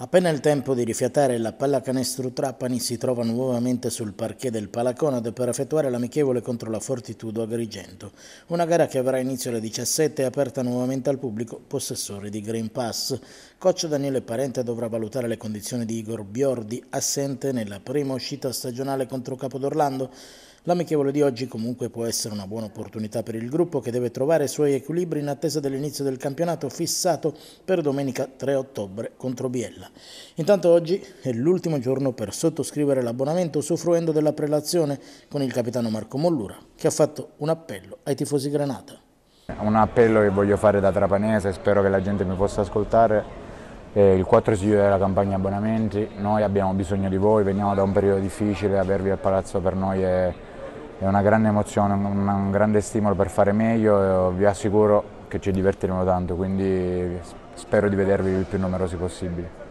Appena il tempo di rifiatare, la pallacanestro Trapani si trova nuovamente sul parquet del Palaconad per effettuare l'amichevole contro la Fortitudo Agrigento. Una gara che avrà inizio alle 17 e aperta nuovamente al pubblico possessore di Green Pass. Coach Daniele Parente dovrà valutare le condizioni di Igor Biordi, assente nella prima uscita stagionale contro Capodorlando. L'amichevole di oggi comunque può essere una buona opportunità per il gruppo che deve trovare i suoi equilibri in attesa dell'inizio del campionato fissato per domenica 3 ottobre contro Biella. Intanto oggi è l'ultimo giorno per sottoscrivere l'abbonamento usufruendo della prelazione con il capitano Marco Mollura che ha fatto un appello ai tifosi Granata. Un appello che voglio fare da trapanese, spero che la gente mi possa ascoltare. Eh, il 4 si chiude la campagna abbonamenti, noi abbiamo bisogno di voi, veniamo da un periodo difficile, avervi al palazzo per noi è è una grande emozione, un, grande stimolo per fare meglio e vi assicuro che ci divertiremo tanto, quindi spero di vedervi il più numerosi possibile.